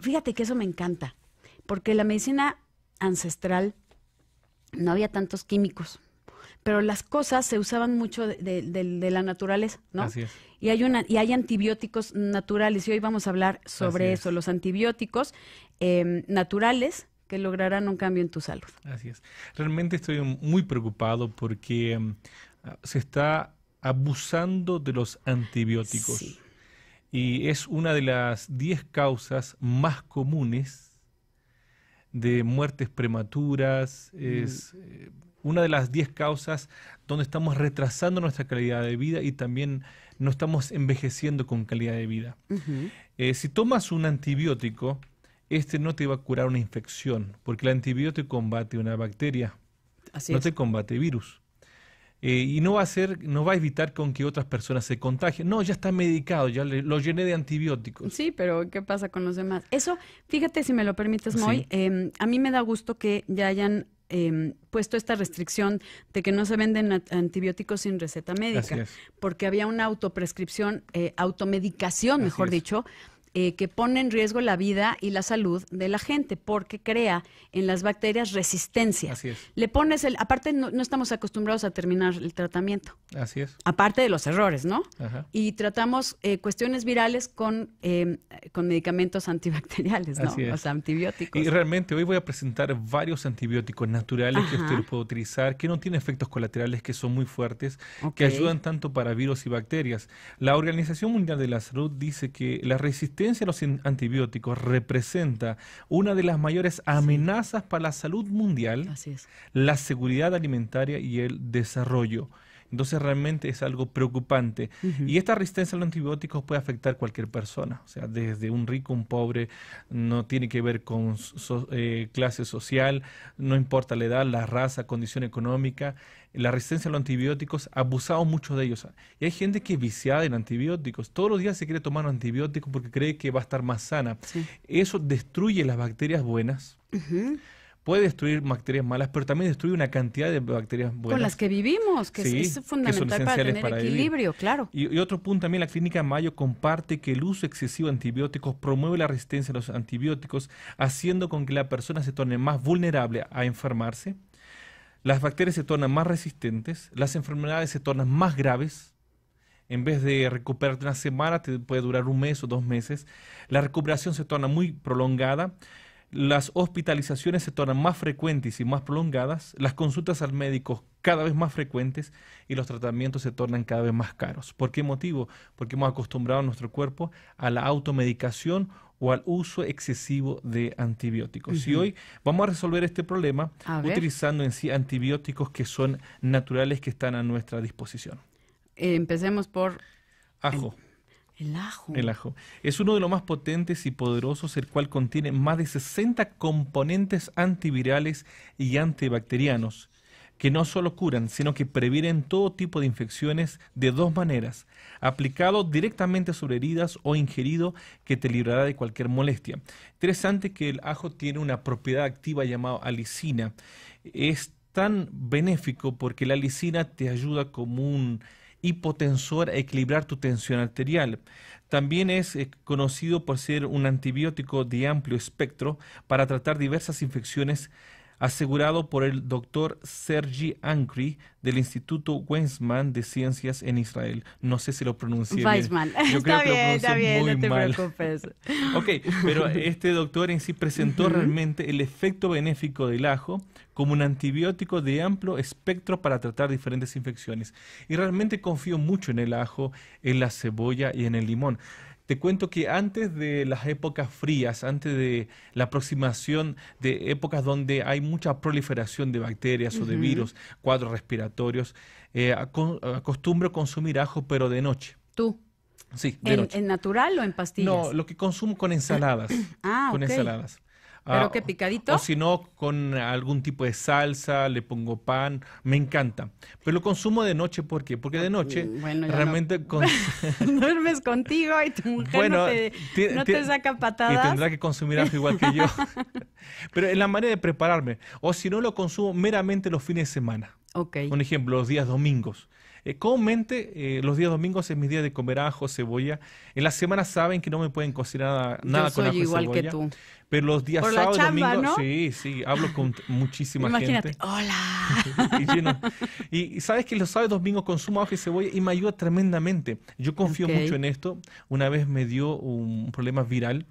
fíjate que eso me encanta, porque la medicina ancestral no había tantos químicos, pero las cosas se usaban mucho de, la naturaleza, ¿no? Así es. Y hay, una, y hay antibióticos naturales, y hoy vamos a hablar sobre eso, los antibióticos em, naturales que lograrán un cambio en tu salud. Así es. Realmente estoy muy preocupado porque em, se está abusando de los antibióticos y es una de las 10 causas más comunes de muertes prematuras, es mm. eh, una de las 10 causas donde estamos retrasando nuestra calidad de vida y también no estamos envejeciendo con calidad de vida. Eh, si tomas un antibiótico, este no te va a curar una infección, porque el antibiótico combate una bacteria, no te combate virus. Eh, y no va a ser, no va a evitar con que otras personas se contagien. No, ya está medicado, ya lo llené de antibióticos. Sí, pero ¿qué pasa con los demás? Eso, fíjate si me lo permites, Moy, em, a mí me da gusto que ya hayan em, puesto esta restricción de que no se venden antibióticos sin receta médica, porque había una autoprescripción, eh, automedicación, mejor dicho, eh, que pone en riesgo la vida y la salud de la gente porque crea en las bacterias resistencia. Le pones el, aparte no estamos acostumbrados a terminar el tratamiento. Así es. Aparte de los errores, ¿no? Y tratamos eh, cuestiones virales em, con, medicamentos antibacteriales, ¿no? antibióticos. Y realmente hoy voy a presentar varios antibióticos naturales que usted puede utilizar, que no tienen efectos colaterales, que son muy fuertes, que ayudan tanto para virus y bacterias. La Organización Mundial de la Salud dice que la resistencia a los antibióticos representa una de las mayores amenazas para la salud mundial, es. la seguridad alimentaria y el desarrollo. Entonces realmente es algo preocupante. Y esta resistencia a los antibióticos puede afectar a cualquier persona, o sea, desde un rico, un pobre, no tiene que ver con eh, clase social, no importa la edad, la raza, condición económica. La resistencia a los antibióticos, abusado mucho de ellos. Y hay gente que es viciada en antibióticos. Todos los días se quiere tomar antibiótico porque cree que va a estar más sana. Eso destruye las bacterias buenas puede destruir bacterias malas, pero también destruye una cantidad de bacterias buenas. Con las que vivimos, que es, fundamental para tener equilibrio, claro. Y, otro punto también, la clínica Mayo comparte que el uso excesivo de antibióticos promueve la resistencia a los antibióticos, haciendo con que la persona se torne más vulnerable a enfermarse, las bacterias se tornan más resistentes, las enfermedades se tornan más graves, en vez de recuperarte una semana, te puede durar un mes o dos meses. La recuperación se torna muy prolongada las hospitalizaciones se tornan más frecuentes y más prolongadas, las consultas al médico cada vez más frecuentes y los tratamientos se tornan cada vez más caros. ¿Por qué motivo? Porque hemos acostumbrado a nuestro cuerpo a la automedicación o al uso excesivo de antibióticos. Si Y hoy vamos a resolver este problema utilizando en sí antibióticos que son naturales que están a nuestra disposición. empecemos por... Ajo. El ajo. Es uno de los más potentes y poderosos, el cual contiene más de 60 componentes antivirales y antibacterianos, que no solo curan, sino que previenen todo tipo de infecciones de dos maneras, aplicado directamente sobre heridas o ingerido que te librará de cualquier molestia. Interesante que el ajo tiene una propiedad activa llamada alicina. Es tan benéfico porque la alicina te ayuda como un hipotensor a equilibrar tu tensión arterial. También es eh, conocido por ser un antibiótico de amplio espectro para tratar diversas infecciones asegurado por el doctor Sergi Ankri del Instituto Weizmann de Ciencias en Israel. No sé si lo pronuncié bien. Yo creo que lo está bien, muy te preocupes. ok, pero este doctor en sí presentó realmente el efecto benéfico del ajo como un antibiótico de amplio espectro para tratar diferentes infecciones. Y realmente confío mucho en el ajo, en la cebolla y en el limón. Te cuento que antes de las épocas frías, antes de la aproximación de épocas donde hay mucha proliferación de bacterias o de virus, cuadros respiratorios, eh, acostumbro consumir ajo, pero de noche. ¿Tú? Sí, ¿En, natural o en pastillas? No, lo que consumo con ensaladas. ah, con ensaladas. Ah, Pero qué, picadito. O, si no, con algún tipo de salsa, le pongo pan, me encanta. Pero lo consumo de noche, ¿por qué? Porque de noche realmente... Duermes contigo y tu mujer no, te, saca patadas. Y tendrá que consumir algo igual que yo. Pero en la manera de prepararme. O si no, lo consumo meramente los fines de semana. Ok. Un ejemplo, los días domingos. Eh, comúnmente eh, los días domingos es mi día de comer ajo, cebolla. En las semana saben que no me pueden cocinar nada, con ajo igual y cebolla. Que tú. Pero los días Por y domingo, sí, sí, hablo con muchísima Imagínate, gente. Hola. y, sabes que los sábados y domingos consumo ajo y cebolla y me ayuda tremendamente. Yo confío mucho en esto. Una vez me dio un problema viral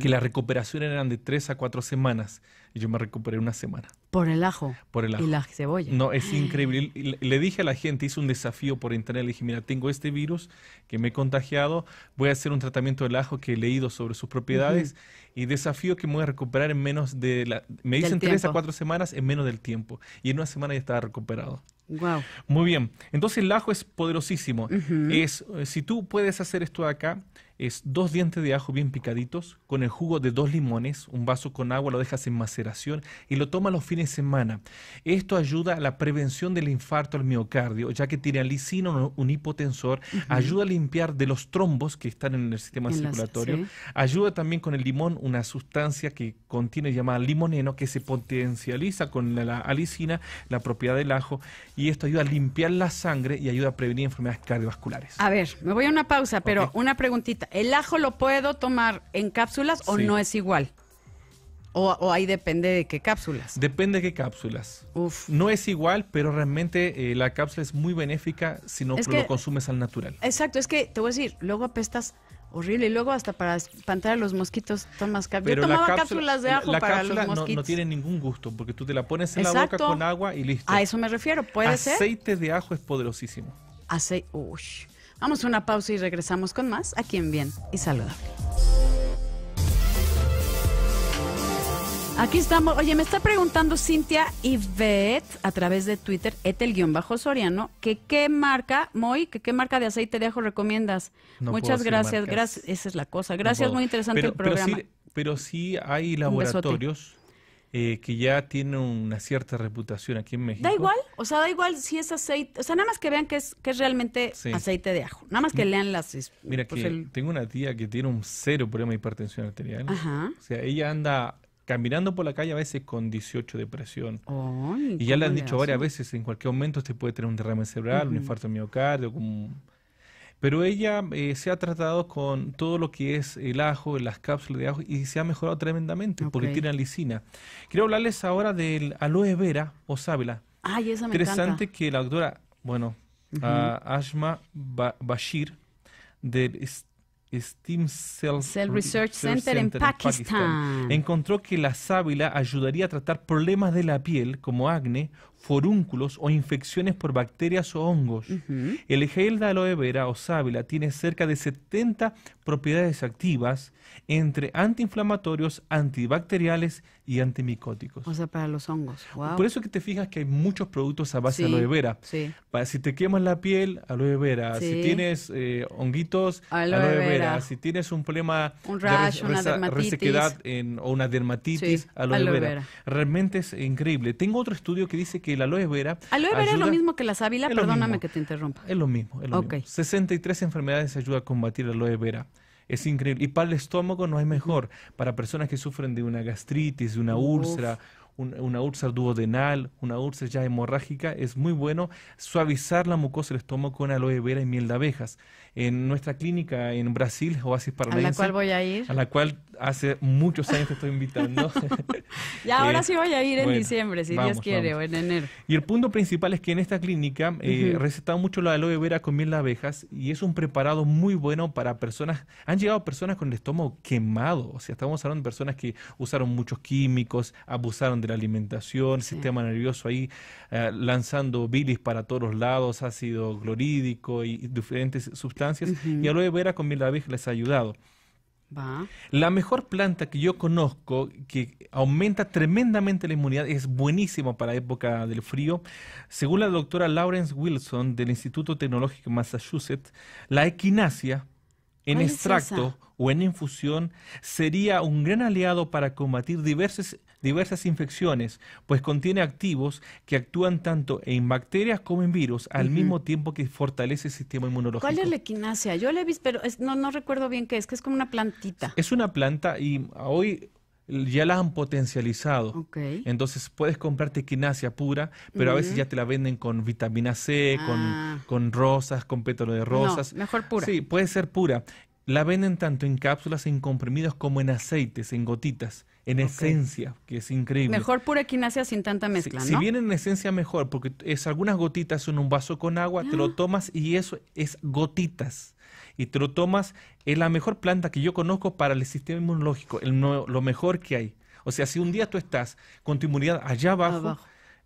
que las recuperaciones eran de tres a cuatro semanas y yo me recuperé una semana. Por el ajo. Por el ajo. Y la cebolla. No, es increíble. Le dije a la gente, hice un desafío por internet. Le dije, mira, tengo este virus que me he contagiado. Voy a hacer un tratamiento del ajo que he leído sobre sus propiedades. Y desafío que me voy a recuperar en menos de la... Me dicen tres a cuatro semanas en menos del tiempo. Y en una semana ya estaba recuperado. Wow. Muy bien. Entonces el ajo es poderosísimo. Es, eh, si tú puedes hacer esto acá, es dos dientes de ajo bien picaditos con el jugo de dos limones, un vaso con agua, lo dejas en maceración y lo tomas los fines de semana. Esto ayuda a la prevención del infarto al miocardio, ya que tiene alicina, un hipotensor, ayuda a limpiar de los trombos que están en el sistema circulatorio, ayuda también con el limón, una sustancia que contiene llamada limoneno, que se potencializa con la, alicina, la propiedad del ajo, y esto ayuda a limpiar la sangre y ayuda a prevenir enfermedades cardiovasculares. A ver, me voy a una pausa, pero una preguntita. ¿El ajo lo puedo tomar en cápsulas o no es igual? O, ahí depende de qué cápsulas. Depende de qué cápsulas. No es igual, pero realmente eh, la cápsula es muy benéfica si no lo consumes al natural. Exacto, es que te voy a decir, luego apestas horrible y luego hasta para espantar a los mosquitos tomas cápsulas. Yo tomaba cápsulas de ajo para los mosquitos. No, tiene ningún gusto porque tú te la pones en la boca con agua y listo. A eso me refiero, puede ser. Aceite de ajo es poderosísimo. Aceite, uy. Vamos a una pausa y regresamos con más aquí en Bien y Saludable. Aquí estamos. Oye, me está preguntando Cintia Yvette a través de Twitter, etel-soriano, que qué marca, Moy, que qué marca de aceite de ajo recomiendas. Muchas gracias. Gracias. Esa es la cosa. Gracias, muy interesante el programa. Pero sí, pero sí hay laboratorios eh, que ya tiene una cierta reputación aquí en México. Da igual, o sea, da igual si es aceite, o sea, nada más que vean que es, que es realmente aceite de ajo, nada más que lean las... Mira, pues, tengo una tía que tiene un cero problema de hipertensión arterial. O sea, ella anda caminando por la calle a veces con 18 de presión. y ya le han dicho varias veces, en cualquier momento usted puede tener un derrame cerebral, un infarto de miocardio, como pero ella eh, se ha tratado con todo lo que es el ajo, las cápsulas de ajo, y se ha mejorado tremendamente porque tiene lisina. Quiero hablarles ahora del aloe vera o sábila. Ay, esa me Interesante que la doctora, bueno, Ashma Bashir, del Steam Cell, Research, Center, en, Pakistán. encontró que la sábila ayudaría a tratar problemas de la piel como acné forúnculos o infecciones por bacterias o hongos. El gel de aloe vera o sábila tiene cerca de 70 propiedades activas entre antiinflamatorios, antibacteriales y antimicóticos. O sea, para los hongos. Por eso que te fijas que hay muchos productos a base de aloe vera. si te quemas la piel, aloe vera. Si tienes eh, honguitos, aloe, vera. Si tienes un problema un rash, de resequedad o una dermatitis, aloe, vera. Realmente es increíble. Tengo otro estudio que dice que la aloe vera. Aloe vera es lo mismo que la sábila, perdóname que te interrumpa. Es lo mismo, es 63 enfermedades ayuda a combatir la aloe vera. Es increíble. Y para el estómago no hay mejor. Para personas que sufren de una gastritis, de una úlcera, una úlcera duodenal, una úlcera ya hemorrágica, es muy bueno suavizar la mucosa del estómago con aloe vera y miel de abejas en nuestra clínica en Brasil, Oasis Paranaense. A la cual voy a ir. A la cual hace muchos años te estoy invitando. y ahora sí voy a ir en diciembre, si Dios quiere, o en enero. Y el punto principal es que en esta clínica eh, recetamos mucho la aloe vera con miel de abejas y es un preparado muy bueno para personas. Han llegado personas con el estómago quemado, o sea, estamos hablando de personas que usaron muchos químicos, abusaron de la alimentación, sistema nervioso ahí eh, lanzando bilis para todos lados, ácido clorhídrico y diferentes sustancias y lo y aloe vera con Milavis les ha ayudado. La mejor planta que yo conozco que aumenta tremendamente la inmunidad es buenísima para época del frío. Según la doctora Lawrence Wilson del Instituto Tecnológico de Massachusetts, la equinacia en extracto o en infusión sería un gran aliado para combatir diversos diversas infecciones, pues contiene activos que actúan tanto en bacterias como en virus, al mismo tiempo que fortalece el sistema inmunológico. ¿Cuál es la equinacia? Yo la he visto, pero no, recuerdo bien qué es, que es como una plantita. Es una planta y hoy ya la han potencializado. Entonces puedes comprarte quinasia pura, pero a veces ya te la venden con vitamina C, con, ah. rosas, con pétalo de rosas. mejor pura. Sí, puede ser pura. La venden tanto en cápsulas, en comprimidos, como en aceites, en gotitas en esencia, que es increíble. Mejor pura equinacia sin tanta mezcla, si, ¿no? Si bien en esencia mejor, porque es algunas gotitas en un vaso con agua, te lo ah. tomas y eso es gotitas. Y te lo tomas, es la mejor planta que yo conozco para el sistema inmunológico, lo mejor que hay. O sea, si un día tú estás con tu inmunidad allá abajo,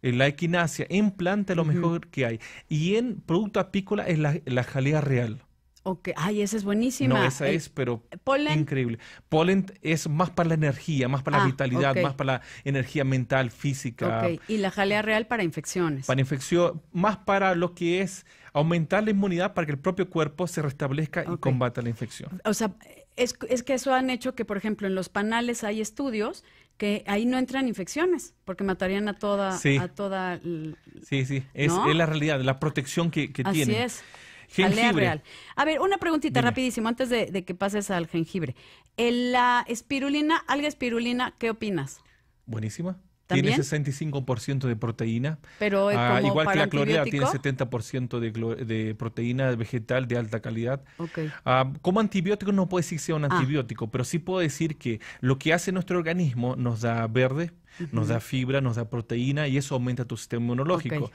En eh, la equinacia en planta es lo mejor que hay. Y en producto apícola es la jalea real. Ok, ay, esa es buenísima. No, esa eh, es, pero ¿Polen? increíble. Polen es más para la energía, más para la ah, vitalidad, más para la energía mental, física. Ok, Y la jalea real para infecciones. Para infección, más para lo que es aumentar la inmunidad para que el propio cuerpo se restablezca y combata la infección. O sea, es, es que eso han hecho que, por ejemplo, en los panales hay estudios que ahí no entran infecciones, porque matarían a toda... Sí, a toda, sí, sí. Es, la realidad, la protección que, tiene. tienen. Así es. Real. A ver, una preguntita rapidísima rapidísimo antes de, que pases al jengibre. la espirulina, alga espirulina, ¿qué opinas? Buenísima. Tiene 65% de proteína. Pero eh, ah, igual que la clorea, tiene 70% de, de, proteína vegetal de alta calidad. Okay. Ah, como antibiótico no puedo decir que sea un ah. antibiótico, pero sí puedo decir que lo que hace nuestro organismo nos da verde, nos da fibra, nos da proteína y eso aumenta tu sistema inmunológico.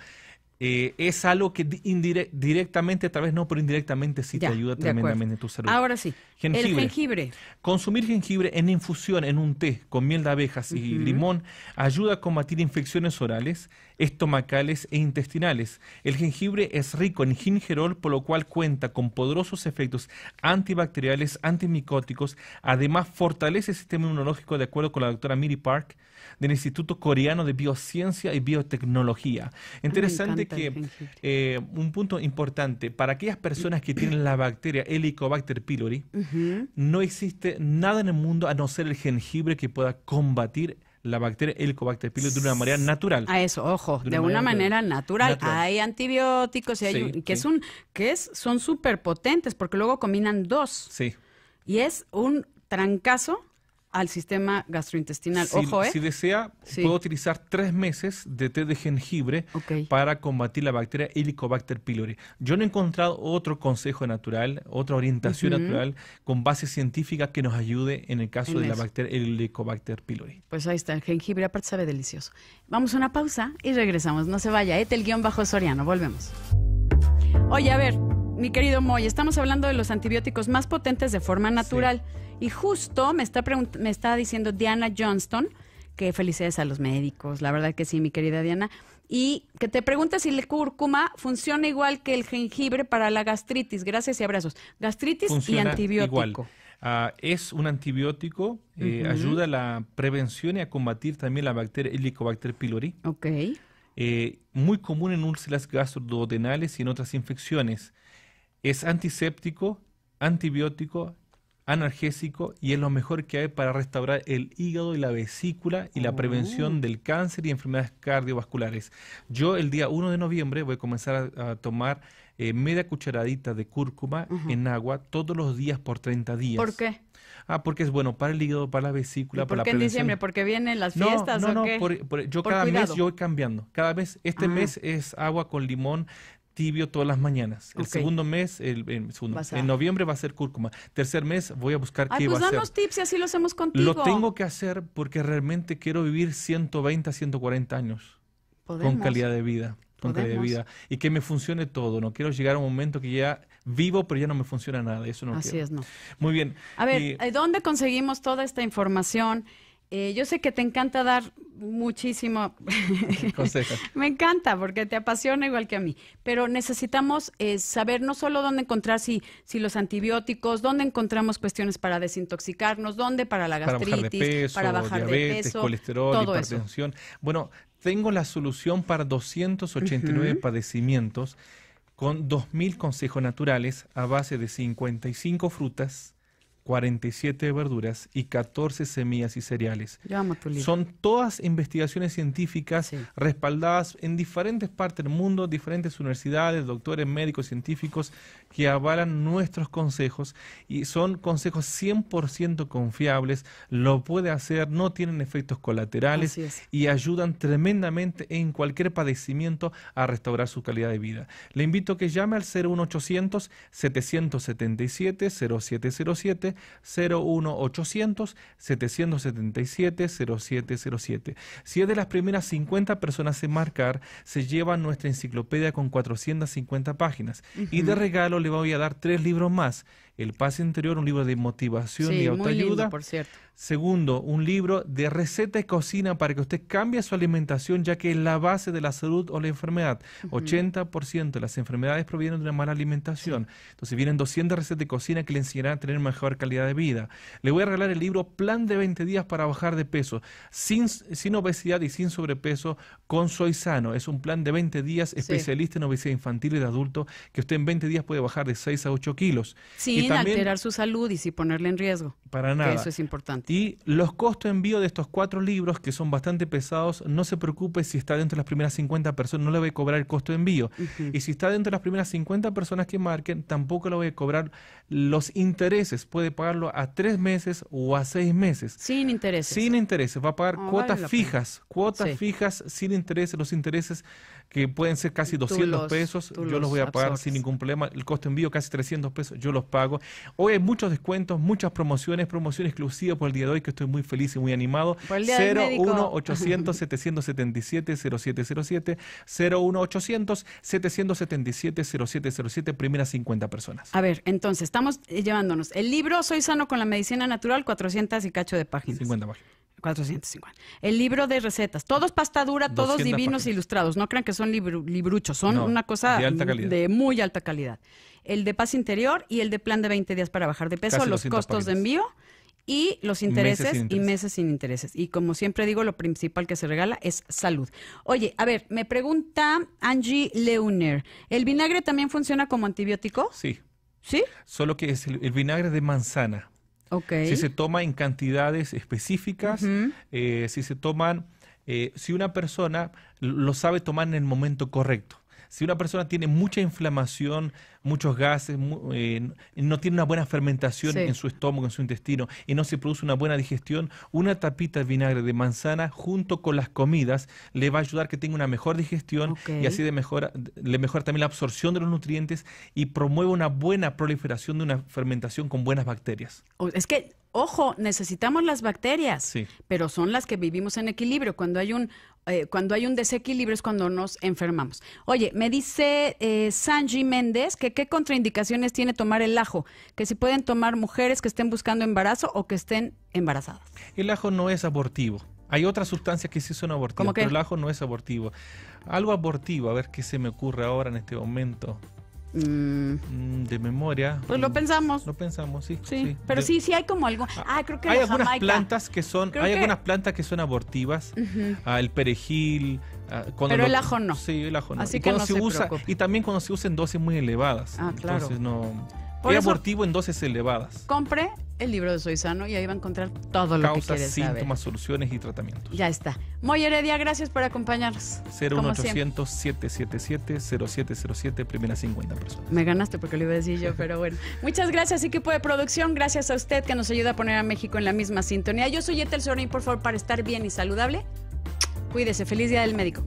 Eh, es algo que directamente, tal vez no, pero indirectamente sí te ayuda tremendamente en tu salud. Ahora sí, el jengibre. Consumir jengibre en infusión, en un té, con miel de abejas y limón, ayuda a combatir infecciones orales, estomacales e intestinales. El jengibre es rico en gingerol, por lo cual cuenta con poderosos efectos antibacteriales, antimicóticos. Además, fortalece el sistema inmunológico, de acuerdo con la doctora Miri Park del Instituto Coreano de Biociencia y Biotecnología. Interesante que eh, un punto importante, para aquellas personas que tienen la bacteria Helicobacter pylori, no existe nada en el mundo a no ser el jengibre que pueda combatir la bacteria Helicobacter pylori de una manera natural. A eso, ojo, de una, manera, natural. Hay antibióticos y que es un que es son súper potentes porque luego combinan dos. Sí. Y es un trancazo al sistema gastrointestinal. Ojo, ¿eh? Si desea, puedo utilizar tres meses de té de jengibre para combatir la bacteria Helicobacter pylori. Yo no he encontrado otro consejo natural, otra orientación natural con base científica que nos ayude en el caso de la bacteria Helicobacter pylori. Pues ahí está, el jengibre aparte sabe delicioso. Vamos a una pausa y regresamos. No se vaya, ¿eh? el guión Bajo soriano volvemos. Oye, a ver, mi querido Moy, estamos hablando de los antibióticos más potentes de forma natural. Y justo me está, me está diciendo Diana Johnston, que felicidades a los médicos, la verdad que sí, mi querida Diana. Y que te pregunta si el cúrcuma funciona igual que el jengibre para la gastritis. Gracias y abrazos. Gastritis y antibiótico. Ah, es un antibiótico, eh, ayuda a la prevención y a combatir también la bacteria Helicobacter pylori. Ok. Eh, muy común en úlceras gastrodenales y en otras infecciones. Es antiséptico, antibiótico analgésico y es lo mejor que hay para restaurar el hígado y la vesícula y la prevención oh. del cáncer y enfermedades cardiovasculares. Yo el día 1 de noviembre voy a comenzar a, tomar eh, media cucharadita de cúrcuma en agua todos los días por 30 días. ¿Por qué? Ah, porque es bueno para el hígado, para la vesícula, para la prevención. en diciembre? ¿Porque vienen las fiestas o yo cada mes yo voy cambiando. Cada mes, este ah. mes es agua con limón, tibio todas las mañanas. El segundo mes, en noviembre va a ser cúrcuma. Tercer mes voy a buscar qué pues va a ser. Pues danos tips y así lo hacemos contigo. Lo tengo que hacer porque realmente quiero vivir 120 140 años con calidad de vida. Con de vida. Y que me funcione todo. No quiero llegar a un momento que ya vivo, pero ya no me funciona nada. Eso no Así es, no. Muy bien. A ver, eh, ¿dónde conseguimos toda esta información? Eh, yo sé que te encanta dar muchísimo. Me encanta porque te apasiona igual que a mí. Pero necesitamos eh, saber no solo dónde encontrar si, si los antibióticos, dónde encontramos cuestiones para desintoxicarnos, dónde para la gastritis, para bajar de peso, colesterol, hipertensión. Bueno, tengo la solución para 289 y nueve padecimientos con 2.000 consejos naturales a base de 55 frutas, 47 verduras y 14 semillas y cereales. Son todas investigaciones científicas respaldadas en diferentes partes del mundo, diferentes universidades, doctores, médicos, científicos que avalan nuestros consejos y son consejos 100% confiables, lo puede hacer, no tienen efectos colaterales y ayudan tremendamente en cualquier padecimiento a restaurar su calidad de vida. Le invito a que llame al 01800 777 0707 01800 777 0707. Si es de las primeras 50 personas en marcar, se lleva nuestra enciclopedia con 450 páginas. Y de regalo le voy a dar tres libros más. El Pase Interior, un libro de motivación y autoayuda. por cierto. Segundo, un libro de receta de cocina para que usted cambie su alimentación, ya que es la base de la salud o la enfermedad. 80% de las enfermedades provienen de una mala alimentación. Entonces vienen 200 recetas de cocina que le enseñarán a tener mejor calidad de vida. Le voy a regalar el libro Plan de 20 días para bajar de peso, sin, sin obesidad y sin sobrepeso, con Soy Sano. Es un plan de 20 días especialista en obesidad infantil y de adulto, que usted en 20 días puede bajar de 6 a 8 kilos sin alterar su salud y sin ponerle en riesgo. Para nada. Eso es importante. Y los costos de envío de estos cuatro libros, que son bastante pesados, no se preocupe si está dentro de las primeras 50 personas, no le voy a cobrar el costo de envío. Y si está dentro de las primeras 50 personas que marquen, tampoco le voy a cobrar los intereses. Puede pagarlo a tres meses o a seis meses. Sin intereses. Sin intereses. Va a pagar cuotas fijas. Cuotas fijas sin intereses. Los intereses que pueden ser casi 200 pesos, yo los, voy a pagar sin ningún problema, el costo de envío casi 300 pesos, yo los pago. Hoy hay muchos descuentos, muchas promociones, promociones exclusivas por el día de hoy que estoy muy feliz y muy animado. 01800 01800 777 0707 01800 777 0707 primeras 50 personas. A ver, entonces estamos eh, llevándonos el libro Soy sano con la medicina natural 400 y cacho de páginas. 50 páginas. El libro de recetas. Todos pasta dura, todos divinos ilustrados. No crean que son libruchos, son una cosa de, muy alta calidad. El de paz interior y el de plan de 20 días para bajar de peso, los costos de envío y los intereses, y meses sin intereses. Y como siempre digo, lo principal que se regala es salud. Oye, a ver, me pregunta Angie Leuner, ¿el vinagre también funciona como antibiótico? Sí. ¿Sí? Solo que es el vinagre de manzana. Si se toma en cantidades específicas, eh, si se toman, eh, si una persona lo sabe tomar en el momento correcto. Si una persona tiene mucha inflamación, muchos gases, eh, no tiene una buena fermentación en su estómago, en su intestino, y no se produce una buena digestión, una tapita de vinagre de manzana junto con las comidas le va a ayudar que tenga una mejor digestión y así de mejora, le mejora también la absorción de los nutrientes y promueve una buena proliferación de una fermentación con buenas bacterias. Es que ojo, necesitamos las bacterias, pero son las que vivimos en equilibrio. Cuando hay un eh, cuando hay un desequilibrio es cuando nos enfermamos. Oye, me dice eh, Sanji Méndez que qué contraindicaciones tiene tomar el ajo, que si pueden tomar mujeres que estén buscando embarazo o que estén embarazadas. El ajo no es abortivo. Hay otras sustancias que sí son abortivas, pero el ajo no es abortivo. Algo abortivo, a ver qué se me ocurre ahora en este momento. Mm, de memoria. Pues lo mm, pensamos. Lo pensamos, sí. pero sí, sí hay como algo. Ah, ah creo que hay algunas plantas que son, hay algunas plantas que son abortivas. Ah, el perejil. Ah, pero el ajo no. Sí, el ajo no. Así que no se, usa, y también cuando se usa dosis muy elevadas. Ah, claro. Entonces no. Por abortivo en dosis elevadas. Compre el libro de Soy Sano y ahí va a encontrar todo lo que quiere saber. síntomas, soluciones y tratamientos. Ya está. Moy Heredia, gracias por acompañarnos. 01800-777-0707, primera 50 personas. Me ganaste porque lo iba a decir yo, pero bueno. Muchas gracias, equipo de producción. Gracias a usted que nos ayuda a poner a México en la misma sintonía. Yo soy Etel Sorón y por favor, para estar bien y saludable, cuídese. Feliz Día del Médico.